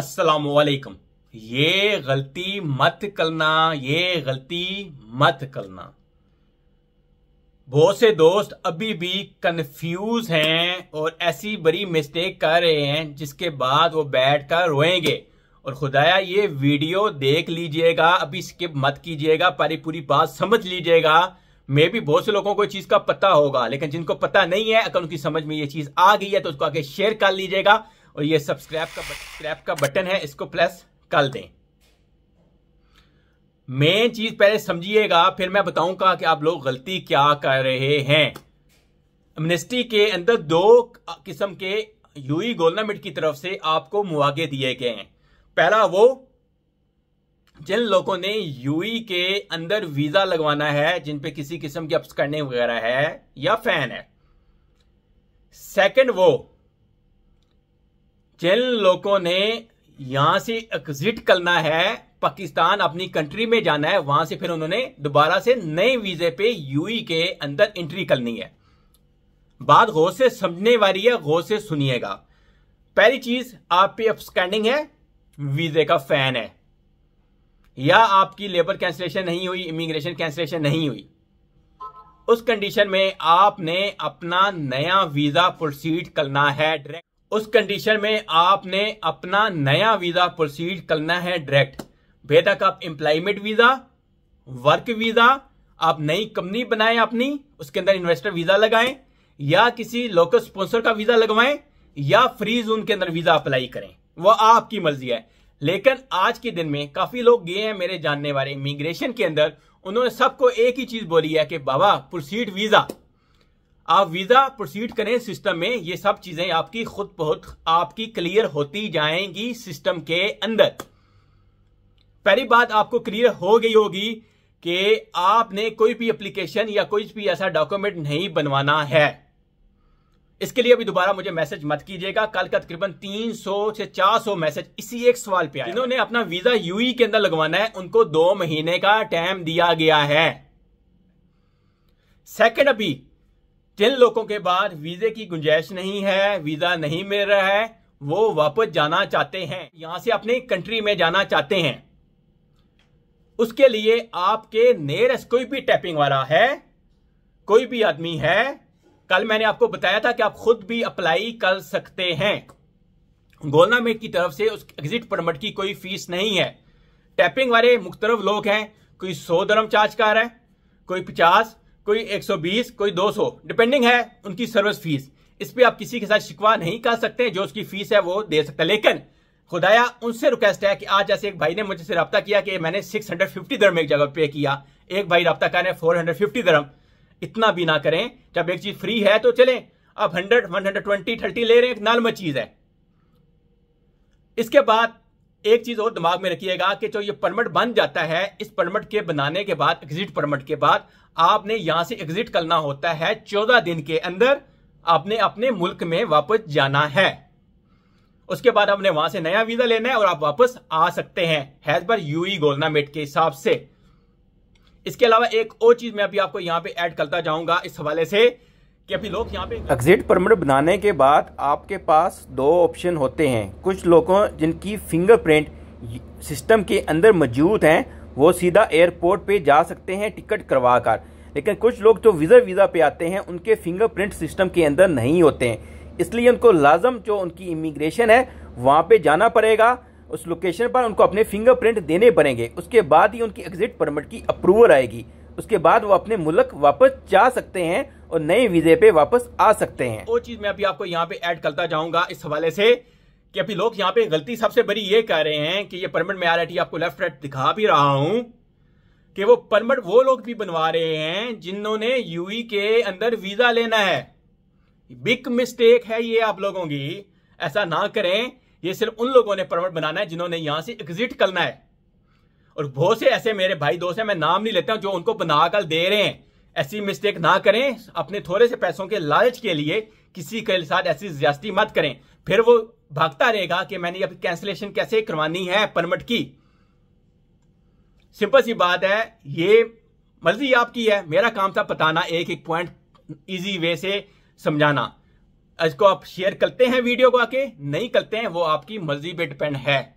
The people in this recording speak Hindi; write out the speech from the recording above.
अस्सलाम वालेकुम ये गलती मत करना ये गलती मत करना बहुत से दोस्त अभी भी कंफ्यूज हैं और ऐसी बड़ी मिस्टेक कर रहे हैं जिसके बाद वो बैठ कर रोएंगे और खुदाया ये वीडियो देख लीजिएगा अभी स्किप मत कीजिएगा पारी पूरी बात समझ लीजिएगा मे भी बहुत से लोगों को इस चीज का पता होगा लेकिन जिनको पता नहीं है अगर उनकी समझ में ये चीज आ गई है तो उसको आगे शेयर कर लीजिएगा और ये सब्सक्राइब का सब्सक्राइब का बटन है इसको प्लस कर दें मेन चीज पहले समझिएगा फिर मैं बताऊंगा कि आप लोग गलती क्या कर रहे हैं एमनेस्टी के अंदर दो किस्म के यूई गवर्नमेंट की तरफ से आपको मुआगे दिए गए हैं पहला वो जिन लोगों ने यूई के अंदर वीजा लगवाना है जिन पे किसी किस्म की करने वगैरह है या फैन है सेकंड वो जिन लोगों ने यहां से एग्जिट करना है पाकिस्तान अपनी कंट्री में जाना है वहां से फिर उन्होंने दोबारा से नए वीजे पे यूई e के अंदर एंट्री करनी है बात गौर से समझने वाली है गौर से सुनिएगा पहली चीज आप पे अपस्टैंडिंग है वीजे का फैन है या आपकी लेबर कैंसलेशन नहीं हुई इमिग्रेशन कैंसलेशन नहीं हुई उस कंडीशन में आपने अपना नया वीजा प्रोसीड करना है डायरेक्ट उस कंडीशन में आपने अपना नया वीजा प्रोसीड करना है डायरेक्ट बेटा आप एम्प्लॉयमेंट वीजा वर्क वीजा आप नई कंपनी बनाएं अपनी उसके अंदर इन्वेस्टर वीजा लगाएं या किसी लोकल स्पॉन्सर का वीजा लगवाएं या फ्री जोन के अंदर वीजा अप्लाई करें वह आपकी मर्जी है लेकिन आज के दिन में काफी लोग गए हैं मेरे जानने वाले इमिग्रेशन के अंदर उन्होंने सबको एक ही चीज बोली है कि बाबा प्रोसीड वीजा आप वीजा प्रोसीड करें सिस्टम में ये सब चीजें आपकी खुद बहुत आपकी क्लियर होती जाएंगी सिस्टम के अंदर पहली बात आपको क्लियर हो गई होगी कि आपने कोई भी एप्लीकेशन या कोई भी ऐसा डॉक्यूमेंट नहीं बनवाना है इसके लिए अभी दोबारा मुझे मैसेज मत कीजिएगा कल का तकरीबन 300 से 400 मैसेज इसी एक सवाल पे आया जिन्होंने अपना वीजा यूई के अंदर लगवाना है उनको दो महीने का टाइम दिया गया है सेकंड अभी जिन लोगों के बाद वीजे की गुंजाइश नहीं है वीजा नहीं मिल रहा है वो वापस जाना चाहते हैं यहां से अपनी कंट्री में जाना चाहते हैं उसके लिए आपके नियरेस्ट कोई भी टैपिंग वाला है कोई भी आदमी है कल मैंने आपको बताया था कि आप खुद भी अप्लाई कर सकते हैं गवर्नमेंट की तरफ से उस एग्जिट परमिट की कोई फीस नहीं है टैपिंग वाले मुख्तरफ लोग हैं कोई सौ धर्म चार्ज कर रहा है कोई पचास कोई 120 कोई 200 डिपेंडिंग है उनकी सर्विस फीस इस पर आप किसी के साथ शिकवा नहीं कर सकते जो उसकी फीस है वो दे सकते लेकिन खुदाया उनसे रिक्वेस्ट है कि आज जैसे एक भाई ने मुझसे रब्ता किया कि मैंने 650 हंड्रेड में एक जगह पे किया एक भाई रब्ता कर फोर हंड्रेड दरम इतना भी ना करें जब एक चीज फ्री है तो चलें अब hundred one hundred twenty thirty ले रहे हैं एक नॉर्मल चीज है इसके बाद एक चीज और दिमाग में रखिएगा कि जो ये परमिट बन जाता है इस परमिट के बनाने के बाद एग्जिट परमिट के बाद आपने यहां से एग्जिट करना होता है चौदह दिन के अंदर आपने अपने मुल्क में वापस जाना है उसके बाद आपने वहां से नया वीजा लेना है और आप वापस आ सकते हैं हैज पर यूई गवर्नामेंट के हिसाब से इसके अलावा एक और चीज मैं अभी आपको यहां पे ऐड करता जाऊंगा इस हवाले से कि अभी लोग यहाँ पे एग्जिट परमिट बनाने के बाद आपके पास दो ऑप्शन होते हैं कुछ लोगों जिनकी फिंगरप्रिंट सिस्टम के अंदर मौजूद हैं वो सीधा एयरपोर्ट पे जा सकते हैं टिकट करवा कर लेकिन कुछ लोग जो वीज़ा वीज़ा पे आते हैं उनके फिंगरप्रिंट सिस्टम के अंदर नहीं होते हैं इसलिए उनको लाजम जो उनकी इमिग्रेशन है वहाँ पे जाना पड़ेगा उस लोकेशन पर उनको अपने फिंगरप्रिंट देने पड़ेंगे उसके बाद ही उनकी एग्जिट परमिट की अप्रूवल आएगी उसके बाद वो अपने मुल्क वापस जा सकते हैं और नए वीजे पे वापस आ सकते हैं वो चीज मैं अभी आपको यहाँ पे ऐड करता जाऊंगा इस हवाले से कि अभी लोग यहाँ पे गलती सबसे बड़ी ये कह रहे हैं कि ये परमिट में आ आपको लेफ्ट राइट दिखा भी रहा हूं कि वो परमिट वो लोग भी बनवा रहे हैं जिन्होंने यूई e के अंदर वीजा लेना है बिग मिस्टेक है ये आप लोगों की ऐसा ना करें ये सिर्फ उन लोगों ने परमिट बनाना है जिन्होंने यहां से एग्जिट करना है और बहुत से ऐसे मेरे भाई दोस्त हैं मैं नाम नहीं लेता जो उनको बनाकर दे रहे हैं ऐसी मिस्टेक ना करें अपने थोड़े से पैसों के लालच के लिए किसी के साथ ऐसी ज्यादा मत करें फिर वो भागता रहेगा कि मैंने अभी कैंसिलेशन कैसे करवानी है परमिट की सिंपल सी बात है ये मर्जी आपकी है मेरा काम था बताना एक एक पॉइंट इजी वे से समझाना इसको आप शेयर करते हैं वीडियो को आके नहीं करते हैं वो आपकी मर्जी पे डिपेंड है